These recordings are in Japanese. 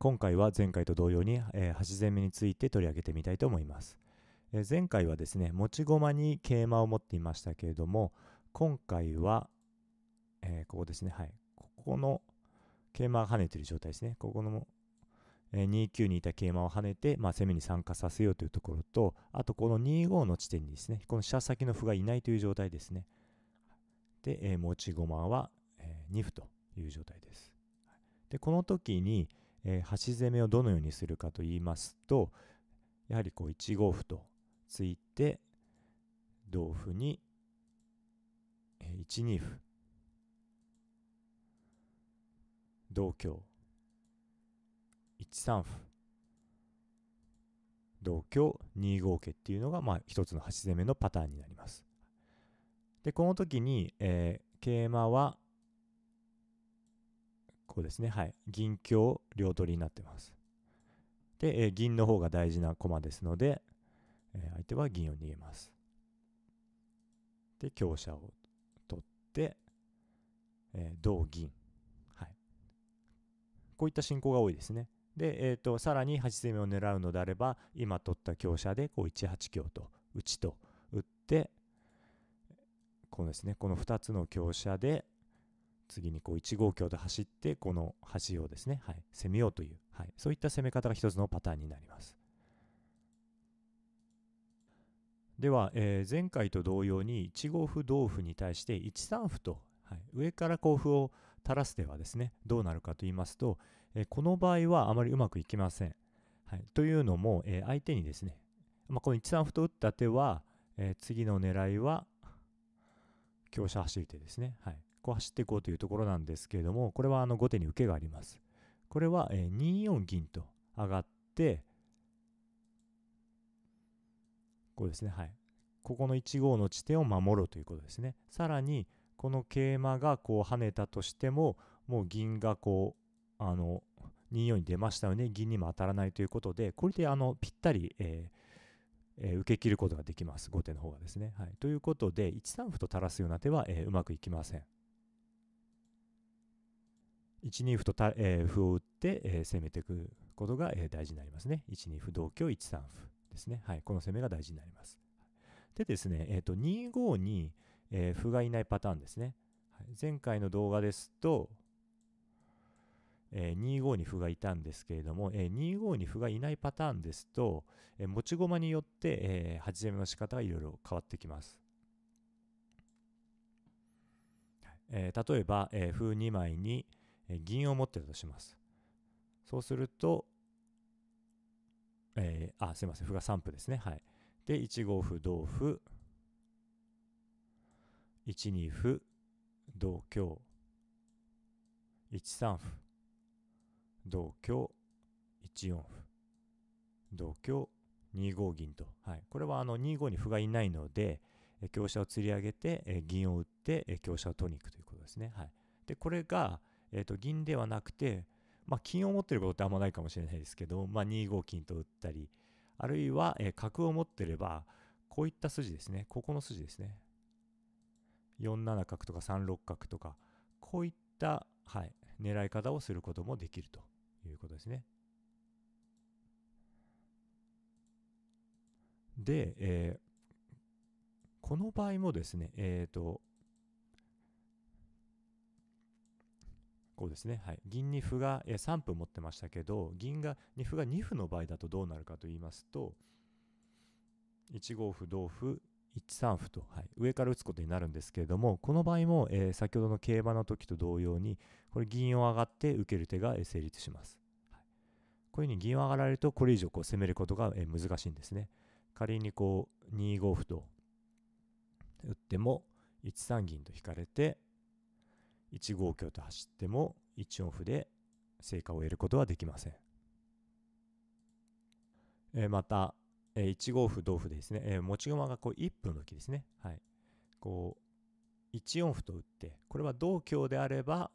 今回は前回と同様に、えー、端攻めについて取り上げてみたいと思います。えー、前回はですね、持ち駒に桂馬を持っていましたけれども、今回は、えー、ここですね、はい、ここの桂馬が跳ねてる状態ですね、ここの、えー、2九にいた桂馬を跳ねて、まあ、攻めに参加させようというところと、あとこの2五の地点にですね、この飛車先の歩がいないという状態ですね。で、えー、持ち駒は、えー、2歩という状態です。で、この時に、えー、端攻めをどのようにするかと言いますとやはりこう1五歩と突いて同歩に、えー、1二歩同香1三歩同香2五桂っていうのが、まあ、一つの端攻めのパターンになります。でこの時に、えー、桂馬はこですね。はい。銀鏡両取りになってます。で、えー、銀の方が大事な駒ですので、えー、相手は銀を逃げます。で、強者を取って、えー、同銀。はい。こういった進行が多いですね。で、えーと、さらに8攻めを狙うのであれば今取った強者でこう1 8強と打ちと打ってこのですねこの2つの強者で次にこう1号橋で走ってこの橋をですね、はい、攻めようという、はい、そういった攻め方が一つのパターンになります。では、えー、前回と同様に1五歩同歩に対して1三歩と、はい、上からこう歩を垂らす手はですねどうなるかと言いますと、えー、この場合はあまりうまくいきません。はい、というのも、えー、相手にですね、まあ、この1三歩と打った手は、え次の狙いは香車走り手ですね。はいこう走っていこうというところなんですけれどもこれはあの後手に受けがありますこれは、えー、2四銀と上がってこうですねはいここの1号の地点を守ろうということですねさらにこの桂馬がこう跳ねたとしてももう銀がこうあの2四に出ましたよね。銀にも当たらないということでこれであのぴったり、えーえー、受け切ることができます後手の方がですね、はい。ということで1三歩と垂らすような手は、えー、うまくいきません。1二歩とた、えー、歩を打って、えー、攻めていくことが、えー、大事になりますね。1二歩同居1三歩ですね。はい、この攻めが大事になります。でですね、えーと、2五に、えー、歩がいないパターンですね。はい、前回の動画ですと、えー、2五に歩がいたんですけれども、えー、2五に歩がいないパターンですと、えー、持ち駒によって、えー、端攻めの仕方がいろいろ変わってきます。えー、例えば、えー、歩2枚に、え銀を持ってたとします。そうすると、えー、あ、すいません、歩が3歩ですね。はい。で、1五歩、同歩、1二歩、同香、1三歩、同香、1四歩、同香、2五銀と。はい。これはあの2五に歩がいないので、え香車を釣り上げて、え銀を打って、え香車を取りに行くということですね。はい。で、これが、えっ、ー、と、銀ではなくて、まあ、金を持ってることってあんまないかもしれないですけど、まあ、2五金と打ったり、あるいは、えー、角を持ってれば、こういった筋ですね。ここの筋ですね。4七角とか3六角とか、こういった、はい、狙い方をすることもできるということですね。で、えー、この場合もですね、えっ、ー、と、こうですね、はい、銀に歩が3分持ってましたけど銀が2歩が2歩の場合だとどうなるかと言いますと1五歩同歩1三歩と、はい、上から打つことになるんですけれどもこの場合も、えー、先ほどの競馬の時と同様にこれ銀を上がって受ける手が、え成立します、はい、こういうふうに銀を上がられるとこれ以上こう攻めることが、えー、難しいんですね仮にこう2五歩と打っても1三銀と引かれて1号橋と走っても1オフで成果を得ることはできません。えまた、え1号歩同歩でですね、え持ち駒がこう1分の時ですね、はい、こう1四歩と打ってこれは同香であれば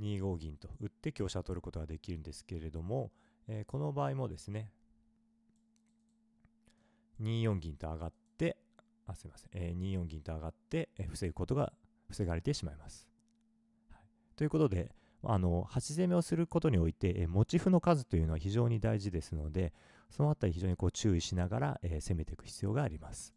2五銀と打って香車を取ることができるんですけれども、えこの場合もですね2四銀と上がってあすいません、え2四銀と上がって、え防ぐことが防がれてしまいます。ということで、あの、端攻めをすることにおいて、えモチフの数というのは非常に大事ですので、そのあたり非常にこう注意しながら、え攻めていく必要があります。